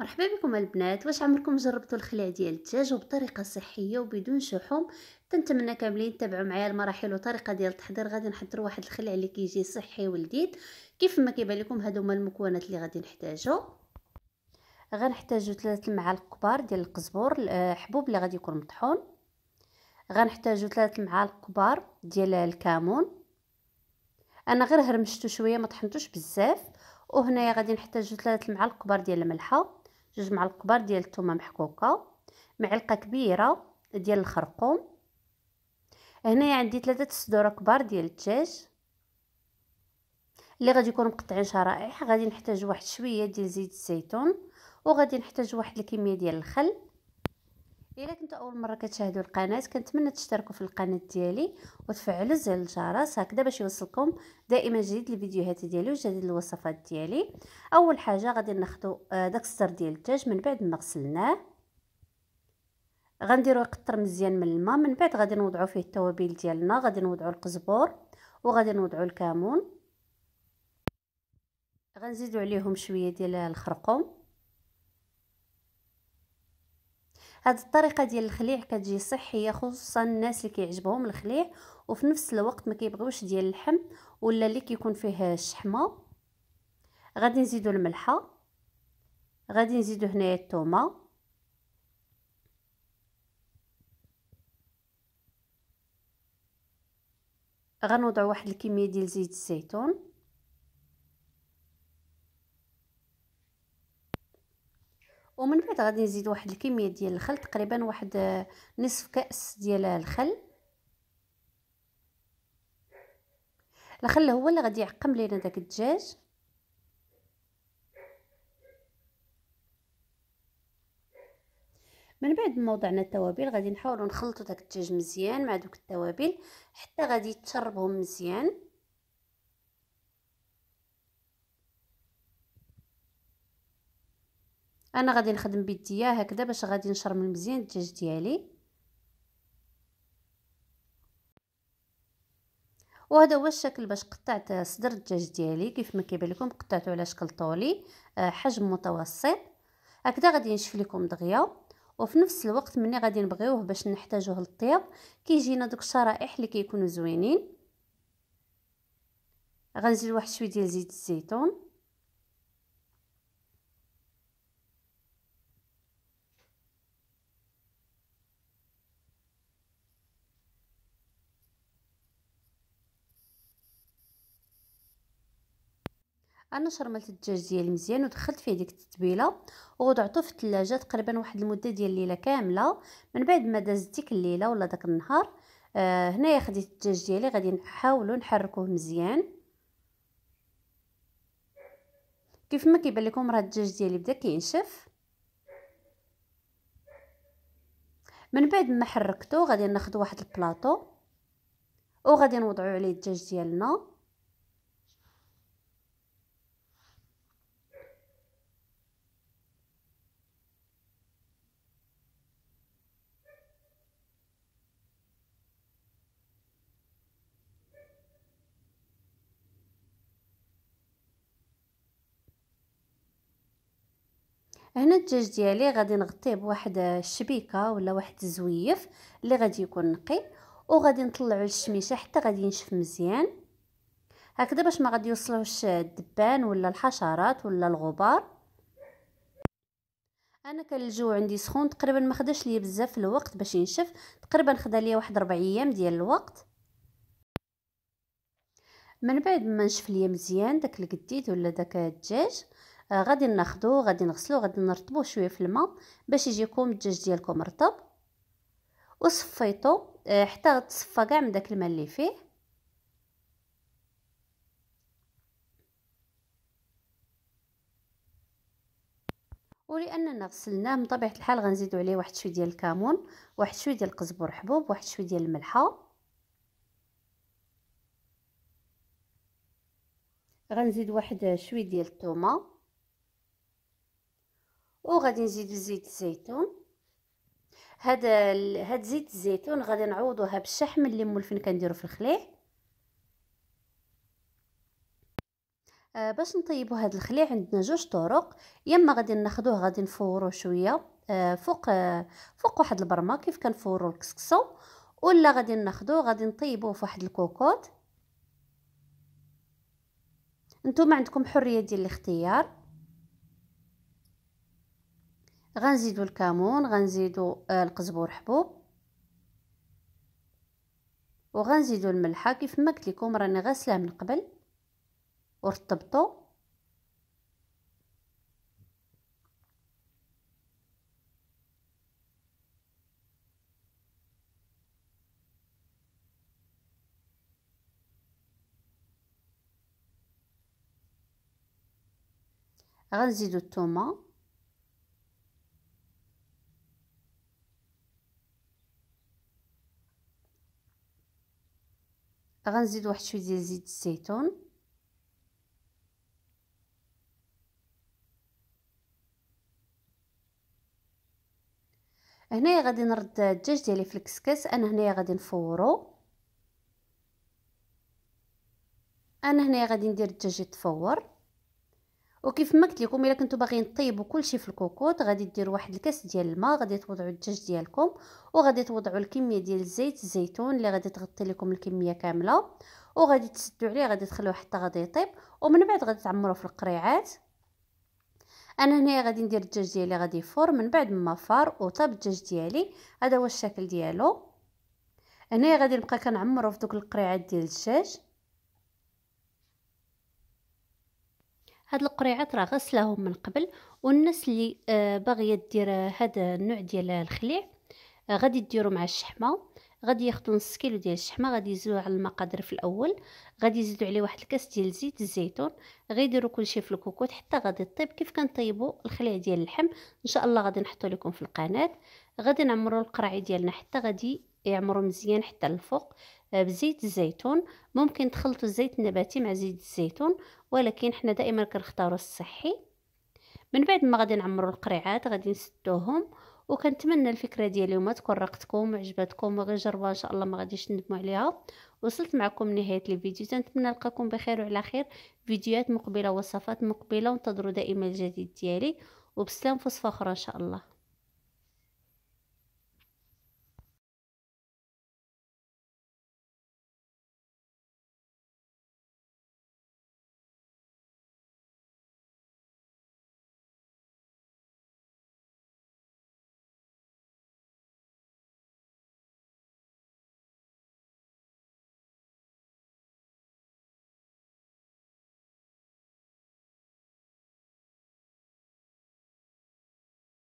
مرحبا بكم البنات واش عمركم جربتوا الخلع ديال الدجاج وبطريقه صحيه وبدون شحوم تنتمنى كاملين تتبعوا معايا المراحل وطريقه ديال التحضير غادي نحضروا واحد الخلع اللي كيجي صحي ولذيذ كيف ما كيبان لكم هادو هما المكونات اللي غادي نحتاجو غنحتاجو ثلاثه المعالق كبار ديال القزبر آه، حبوب اللي غادي يكون مطحون غنحتاجو ثلاثه المعالق كبار ديال الكمون انا غير هرمشتو شويه ما طحنتوش بزاف وهنايا غادي نحتاجو ثلاثه المعالق كبار ديال الملحه جوج معالق كبار ديال الثومه محكوكه معلقه كبيره ديال الخرقوم هنايا عندي ثلاثه صدور كبار ديال الدجاج اللي غادي يكون مقطعين شرائح غادي نحتاج واحد شويه ديال زيت الزيتون وغادي نحتاج واحد الكميه ديال الخل الا كنتو اول مره كتشاهدوا القناه كنتمنى تشتركوا في القناه ديالي وتفعلوا زر الجرس هكذا باش يوصلكم دائما جديد الفيديوهات ديالي وجديد الوصفات ديالي اول حاجه غادي ناخذوا آه، داك الصدر ديال الدجاج من بعد ما غسلناه غنديروا يقطر مزيان من الماء من بعد غادي نوضعو فيه التوابل ديالنا غادي نوضعو القزبور وغادي نوضعو الكمون غنزيدو عليهم شويه ديال الخرقوم هاد الطريقه ديال الخليع كتجي صحيه خصوصا الناس اللي كيعجبهم الخليع وفي نفس الوقت ما كيبغيوش ديال اللحم ولا اللي كيكون فيه الشحمه غادي نزيدو الملحه غادي نزيدو هنايا الثومه غنوضع واحد الكميه ديال زيت الزيتون ومن بعد غادي نزيد واحد الكميه ديال الخل تقريبا واحد آه، نصف كاس ديال الخل الخل هو اللي غادي يعقم لينا داك الدجاج من بعد ما وضعنا التوابل غادي نحاولوا نخلطوا داك الدجاج مزيان مع دوك التوابل حتى غادي يتشربهم مزيان انا غادي نخدم بيديا هكذا باش غادي نشرمل مزيان الدجاج ديالي وهذا هو الشكل باش قطعت صدر الدجاج ديالي كيف ما كيبان لكم قطعته على شكل طولي آه، حجم متوسط هكذا غادي نشف لكم دغيا وفي نفس الوقت ملي غادي نبغيوه باش نحتاجوه للطياب كيجينا دوك الشرائح اللي كيكونوا زوينين غنزيد واحد شويه ديال زيت الزيتون انا شرملت الدجاج ديالي مزيان ودخلت فيه ديك التتبيله ووضعته في الثلاجه تقريبا واحد المده ديال الليله كامله من بعد ما دازت ديك الليله ولا داك النهار آه هنايا خديت الدجاج ديالي غادي نحاولوا نحركوه مزيان كيف ما كيبان لكم راه الدجاج ديالي بدا كينشف من بعد ما حركته غادي ناخذ واحد البلاطو وغادي نوضعو عليه الدجاج ديالنا هنا الدجاج ديالي غادي نغطيه بواحد الشبيكه ولا واحد الزويف اللي غادي يكون نقي وغادي نطلعو الشميشه حتى غادي ينشف مزيان هكذا باش ما غادي يوصلوش الدبان ولا الحشرات ولا الغبار انا كان الجو عندي سخون تقريبا ما خداش ليا بزاف الوقت باش ينشف تقريبا خدا ليا واحد 4 ايام ديال الوقت من بعد ما نشف ليا مزيان داك القديد ولا داك الدجاج آه غادي ناخدو غادي نغسلو غادي نرطبو شويه في الماء باش يجيكم الدجاج ديالكم رطب وصفيتو آه حتى تصفى كاع من داك الماء اللي فيه ولاننا غسلناه من طبيعه الحال غنزيدو عليه واحد شويه ديال الكمون واحد شويه ديال القزبر حبوب واحد شويه ديال الملحه غنزيد واحد شويه ديال الثومه وغادي نزيد زيت الزيتون هاد هاد زيت الزيتون غادي نعوضوها بالشحم اللي مولفين كنديرو في الخليع آه باش نطيبو هاد الخليع عندنا جوج طرق يا اما غادي ناخدوه غادي نفوروه شويه آه فوق آه فوق واحد البرمه كيف كنفورو الكسكسو ولا غادي ناخدوه غادي نطيبوه في واحد الكوكوط نتوما عندكم حريه ديال الاختيار غنزيدو الكمون غنزيدو آه، القزبور حبوب وغنزيدو الملحه كيف ما قلت لكم راني غاسلاه من قبل ورطبتو غنزيدو الثومه غنزيد واحد شويه ديال زيت الزيتون هنايا غادي نرد الدجاج ديالي في الكسكس انا هنايا غادي نفورو انا هنايا غادي ندير الدجاج يتفور وكيف ما قلت لكم الا كنتو باغيين طيبوا كلشي في الكوكوط غادي ديروا واحد الكاس ديال الماء غادي توضعوا الدجاج ديالكم وغادي توضعوا الكميه ديال الزيت الزيتون اللي غادي تغطي لكم الكميه كامله وغادي تسدوا عليه غادي تخلوه حتى غادي يطيب ومن بعد غادي تعمروا في القريعات انا هنايا غادي ندير الدجاج ديالي غادي يفور من بعد ما فار وطاب الدجاج ديالي هذا هو الشكل ديالو هنايا غادي نبقى كنعمرو في دوك القريعات ديال الدجاج هاد القريعات راه غسلاهم من قبل والناس اللي آه، باغيه دير آه، هاد النوع ديال الخليع آه، غادي ديرو مع الشحمه غادي ياخذوا نص كيلو ديال الشحمه غادي يزيدوا على المقادير في الاول غادي يزيدوا عليه واحد الكاس ديال زيت الزيتون غيديروا كلشي في الكوكوط حتى غادي طيب كيف كنطيبوا الخليع ديال اللحم ان شاء الله غادي نحطو لكم في القناه غادي نعمروا القراعي ديالنا حتى غادي يعمروا مزيان حتى الفوق بزيت الزيتون ممكن تخلطوا الزيت النباتي مع زيت الزيتون ولكن حنا دائما كنختاروا الصحي من بعد ما غادي نعمروا القريعات غادي نسدوهم وكنتمنى الفكره ديال اليوم تكون راقتكم وعجبتكم وغير جربوها ان شاء الله ما غاديش ندموا عليها وصلت معكم نهايه الفيديو تنتمنى نلقاكم بخير وعلى خير فيديوهات مقبله وصفات مقبله وانتظروا دائما الجديد ديالي وبسلام في اخرى ان شاء الله